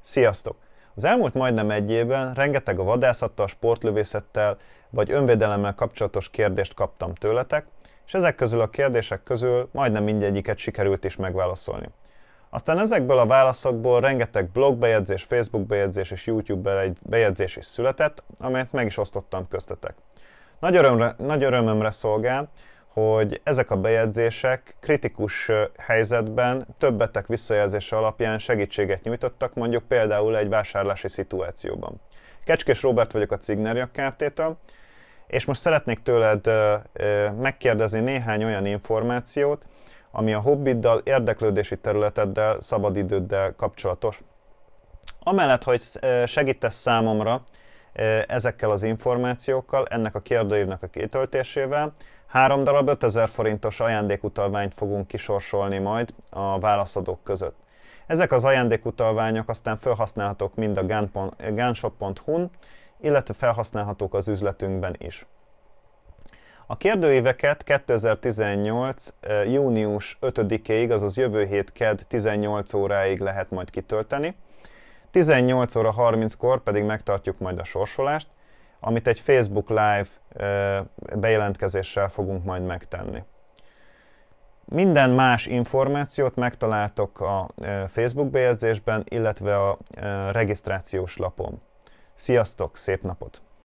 Sziasztok! Az elmúlt majdnem egy évben rengeteg a vadászattal, sportlövészettel vagy önvédelemmel kapcsolatos kérdést kaptam tőletek, és ezek közül a kérdések közül majdnem mindegyiket sikerült is megválaszolni. Aztán ezekből a válaszokból rengeteg blogbejegyzés, Facebook bejegyzés és YouTube bejegyzés is született, amelyet meg is osztottam köztetek. Nagy, örömre, nagy örömömre szolgál, hogy ezek a bejegyzések kritikus helyzetben többetek visszajelzése alapján segítséget nyújtottak, mondjuk például egy vásárlási szituációban. Kecskés Robert vagyok a Cignerja Kft-től, és most szeretnék tőled megkérdezni néhány olyan információt, ami a hobbiddal, érdeklődési területeddel, szabadidőddel kapcsolatos. Amellett, hogy segítesz számomra ezekkel az információkkal, ennek a kérdőívnek a kitöltésével három darab 5000 forintos ajándékutalványt fogunk kisorsolni majd a válaszadók között. Ezek az ajándékutalványok aztán felhasználhatók mind a gunshop.hu-n, illetve felhasználhatók az üzletünkben is. A kérdőíveket 2018. június 5-ig, azaz jövő hét KED 18 óráig lehet majd kitölteni. 18 óra 30-kor pedig megtartjuk majd a sorsolást, amit egy Facebook Live bejelentkezéssel fogunk majd megtenni. Minden más információt megtaláltok a Facebook bejegyzésben, illetve a regisztrációs lapon. Sziasztok, szép napot!